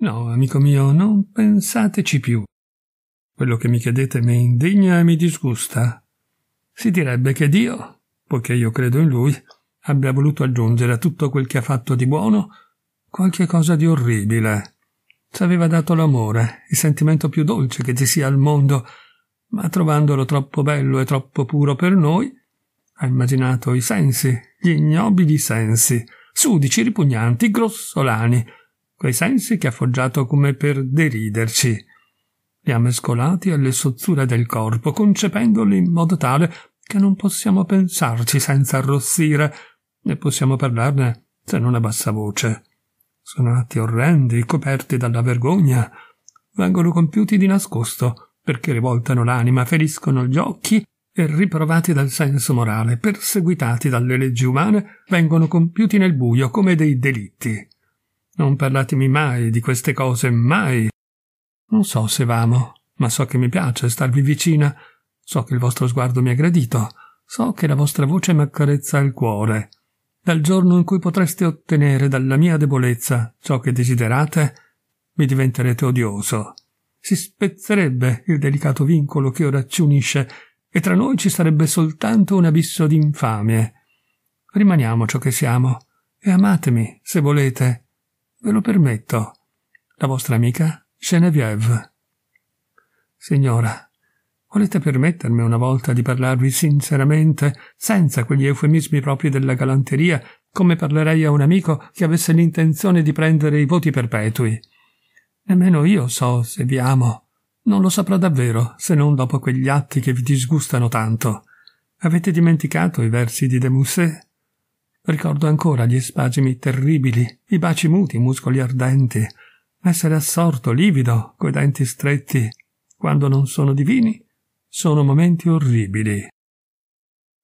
No, amico mio, non pensateci più. Quello che mi chiedete mi indigna e mi disgusta. Si direbbe che Dio, poiché io credo in Lui, abbia voluto aggiungere a tutto quel che ha fatto di buono qualche cosa di orribile. Ci aveva dato l'amore, il sentimento più dolce che ci sia al mondo, ma trovandolo troppo bello e troppo puro per noi, ha immaginato i sensi, gli ignobili sensi, sudici, ripugnanti, grossolani, quei sensi che ha foggiato come per deriderci. Li ha mescolati alle sozzure del corpo, concependoli in modo tale che non possiamo pensarci senza arrossire, né possiamo parlarne se non a bassa voce. Sono atti orrendi, coperti dalla vergogna. Vengono compiuti di nascosto, perché rivoltano l'anima, feriscono gli occhi e riprovati dal senso morale, perseguitati dalle leggi umane, vengono compiuti nel buio come dei delitti. Non parlatemi mai di queste cose, mai. Non so se vamo, ma so che mi piace starvi vicina. So che il vostro sguardo mi ha gradito. So che la vostra voce mi accarezza il cuore. Dal giorno in cui potreste ottenere dalla mia debolezza ciò che desiderate, mi diventerete odioso. Si spezzerebbe il delicato vincolo che ora ci unisce e tra noi ci sarebbe soltanto un abisso d'infamie. Rimaniamo ciò che siamo e amatemi, se volete, Ve lo permetto. La vostra amica Geneviève. Signora, volete permettermi una volta di parlarvi sinceramente, senza quegli eufemismi propri della galanteria, come parlerei a un amico che avesse l'intenzione di prendere i voti perpetui? Nemmeno io so se vi amo. Non lo saprò davvero, se non dopo quegli atti che vi disgustano tanto. Avete dimenticato i versi di De Musset? Ricordo ancora gli spasimi terribili, i baci muti, i muscoli ardenti, essere assorto, livido, coi denti stretti. Quando non sono divini, sono momenti orribili.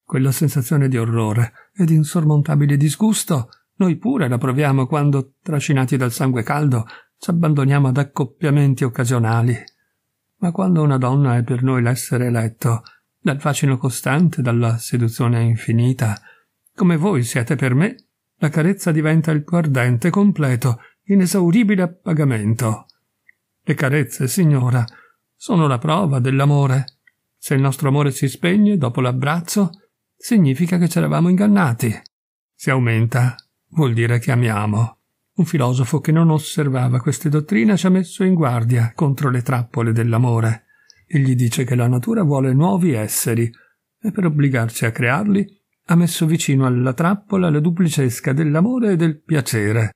Quella sensazione di orrore ed insormontabile disgusto noi pure la proviamo quando, trascinati dal sangue caldo, ci abbandoniamo ad accoppiamenti occasionali. Ma quando una donna è per noi l'essere eletto, dal fascino costante, dalla seduzione infinita, come voi siete per me, la carezza diventa il più ardente, completo, inesauribile appagamento. Le carezze, signora, sono la prova dell'amore. Se il nostro amore si spegne dopo l'abbraccio, significa che c'eravamo ingannati. Se aumenta, vuol dire che amiamo. Un filosofo che non osservava queste dottrine ci ha messo in guardia contro le trappole dell'amore. Egli dice che la natura vuole nuovi esseri e per obbligarci a crearli ha messo vicino alla trappola la duplicesca dell'amore e del piacere.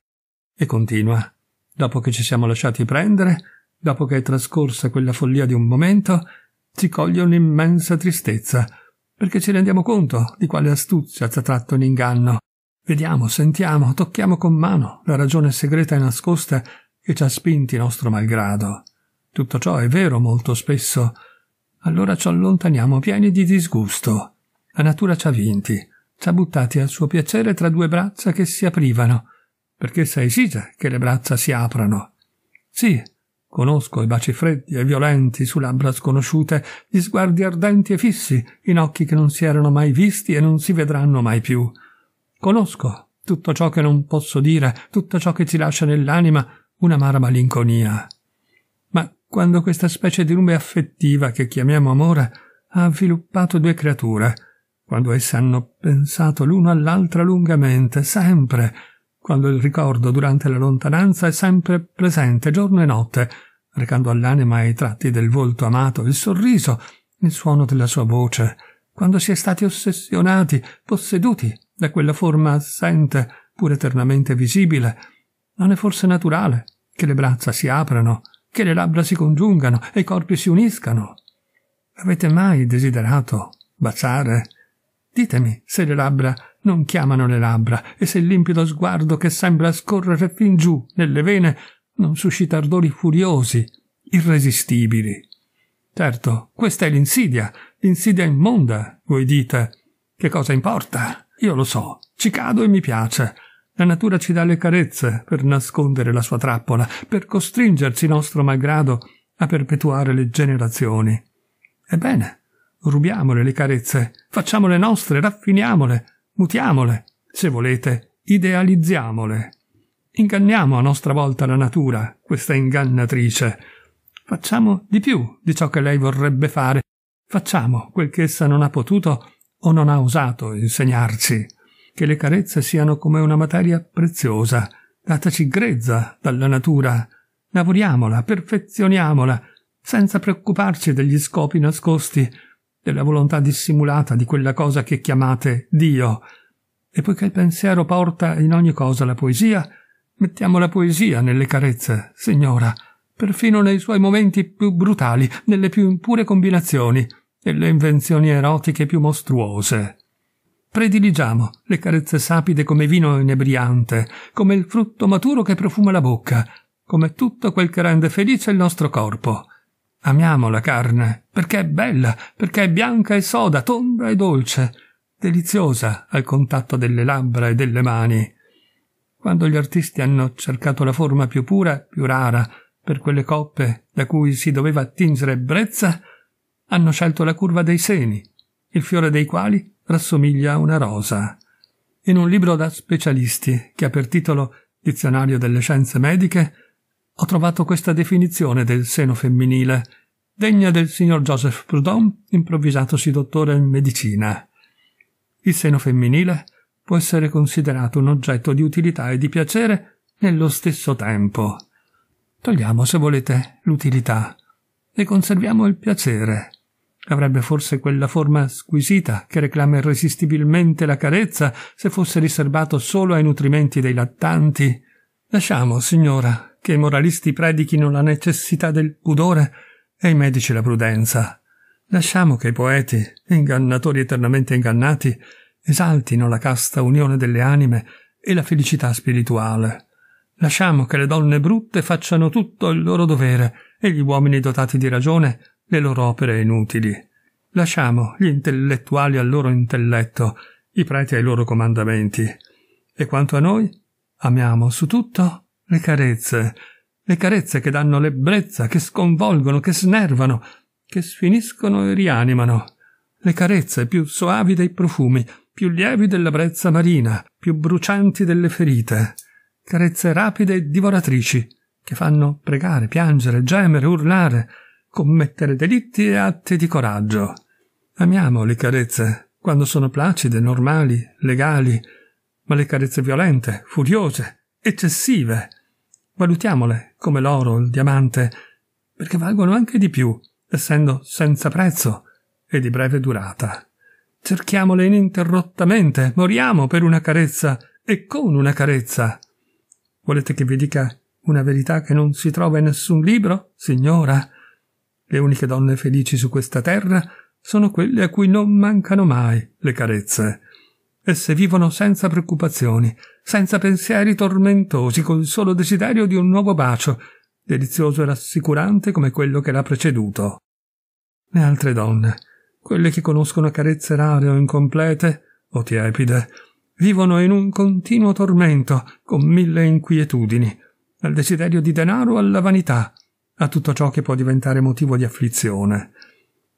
E continua. Dopo che ci siamo lasciati prendere, dopo che è trascorsa quella follia di un momento, ci coglie un'immensa tristezza, perché ci rendiamo conto di quale astuzia ci ha tratto in inganno. Vediamo, sentiamo, tocchiamo con mano la ragione segreta e nascosta che ci ha spinti nostro malgrado. Tutto ciò è vero molto spesso. Allora ci allontaniamo pieni di disgusto la natura ci ha vinti, ci ha buttati al suo piacere tra due braccia che si aprivano, perché essa esige che le braccia si aprano. Sì, conosco i baci freddi e violenti su labbra sconosciute, gli sguardi ardenti e fissi, in occhi che non si erano mai visti e non si vedranno mai più. Conosco tutto ciò che non posso dire, tutto ciò che ci lascia nell'anima un'amara malinconia. Ma quando questa specie di lume affettiva che chiamiamo amore ha avviluppato due creature, quando essi hanno pensato l'uno all'altra lungamente, sempre, quando il ricordo durante la lontananza è sempre presente, giorno e notte, recando all'anima i tratti del volto amato, il sorriso, il suono della sua voce, quando si è stati ossessionati, posseduti da quella forma assente, pur eternamente visibile, non è forse naturale che le braccia si aprano, che le labbra si congiungano e i corpi si uniscano? Avete mai desiderato baciare Ditemi se le labbra non chiamano le labbra e se il limpido sguardo che sembra scorrere fin giù nelle vene non suscita ardori furiosi, irresistibili. Certo, questa è l'insidia, l'insidia immonda, voi dite. Che cosa importa? Io lo so, ci cado e mi piace. La natura ci dà le carezze per nascondere la sua trappola, per costringerci nostro malgrado a perpetuare le generazioni. Ebbene, Rubiamole le carezze, facciamole nostre, raffiniamole, mutiamole, se volete, idealizziamole. Inganniamo a nostra volta la natura, questa ingannatrice. Facciamo di più di ciò che lei vorrebbe fare. Facciamo quel che essa non ha potuto o non ha osato insegnarci. Che le carezze siano come una materia preziosa, dataci grezza dalla natura. Lavoriamola, perfezioniamola, senza preoccuparci degli scopi nascosti, della volontà dissimulata di quella cosa che chiamate Dio. E poiché il pensiero porta in ogni cosa la poesia, mettiamo la poesia nelle carezze, signora, perfino nei suoi momenti più brutali, nelle più impure combinazioni, nelle invenzioni erotiche più mostruose. Prediligiamo le carezze sapide come vino inebriante, come il frutto maturo che profuma la bocca, come tutto quel che rende felice il nostro corpo. Amiamo la carne, perché è bella, perché è bianca e soda, tonda e dolce, deliziosa al contatto delle labbra e delle mani. Quando gli artisti hanno cercato la forma più pura, più rara, per quelle coppe da cui si doveva attingere ebbrezza, hanno scelto la curva dei seni, il fiore dei quali rassomiglia a una rosa. In un libro da specialisti, che ha per titolo Dizionario delle scienze mediche, ho trovato questa definizione del seno femminile, degna del signor Joseph Proudhon, improvvisatosi dottore in medicina. Il seno femminile può essere considerato un oggetto di utilità e di piacere nello stesso tempo. Togliamo, se volete, l'utilità e conserviamo il piacere. Avrebbe forse quella forma squisita che reclama irresistibilmente la carezza se fosse riservato solo ai nutrimenti dei lattanti. Lasciamo, signora, che i moralisti predichino la necessità del pudore e i medici la prudenza. Lasciamo che i poeti, ingannatori eternamente ingannati, esaltino la casta unione delle anime e la felicità spirituale. Lasciamo che le donne brutte facciano tutto il loro dovere e gli uomini dotati di ragione le loro opere inutili. Lasciamo gli intellettuali al loro intelletto, i preti ai loro comandamenti. E quanto a noi, amiamo su tutto le carezze, le carezze che danno lebbrezza, che sconvolgono, che snervano, che sfiniscono e rianimano. Le carezze più soavi dei profumi, più lievi della brezza marina, più brucianti delle ferite. Carezze rapide e divoratrici, che fanno pregare, piangere, gemere, urlare, commettere delitti e atti di coraggio. Amiamo le carezze, quando sono placide, normali, legali, ma le carezze violente, furiose, eccessive, valutiamole come l'oro, il diamante, perché valgono anche di più, essendo senza prezzo e di breve durata. Cerchiamole ininterrottamente, moriamo per una carezza e con una carezza. Volete che vi dica una verità che non si trova in nessun libro, signora? Le uniche donne felici su questa terra sono quelle a cui non mancano mai le carezze. Esse vivono senza preoccupazioni, senza pensieri tormentosi, col solo desiderio di un nuovo bacio, delizioso e rassicurante come quello che l'ha preceduto. Le altre donne, quelle che conoscono carezze rare o incomplete, o tiepide, vivono in un continuo tormento, con mille inquietudini, dal desiderio di denaro alla vanità, a tutto ciò che può diventare motivo di afflizione.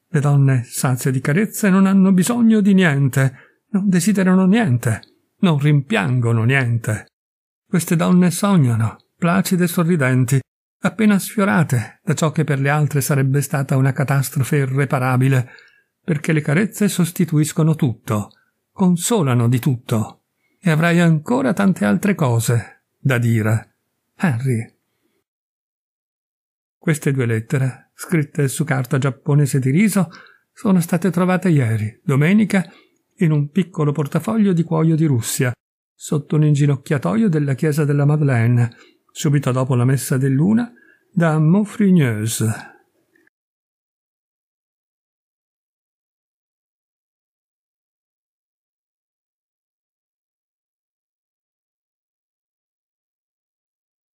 Le donne, sazie di carezze, non hanno bisogno di niente, non desiderano niente, non rimpiangono niente. Queste donne sognano, placide e sorridenti, appena sfiorate da ciò che per le altre sarebbe stata una catastrofe irreparabile, perché le carezze sostituiscono tutto, consolano di tutto, e avrai ancora tante altre cose da dire. Henry. Queste due lettere, scritte su carta giapponese di riso, sono state trovate ieri, domenica, in un piccolo portafoglio di cuoio di Russia, sotto un inginocchiatoio della chiesa della Madeleine, subito dopo la messa dell'una, da Maufrigneuse,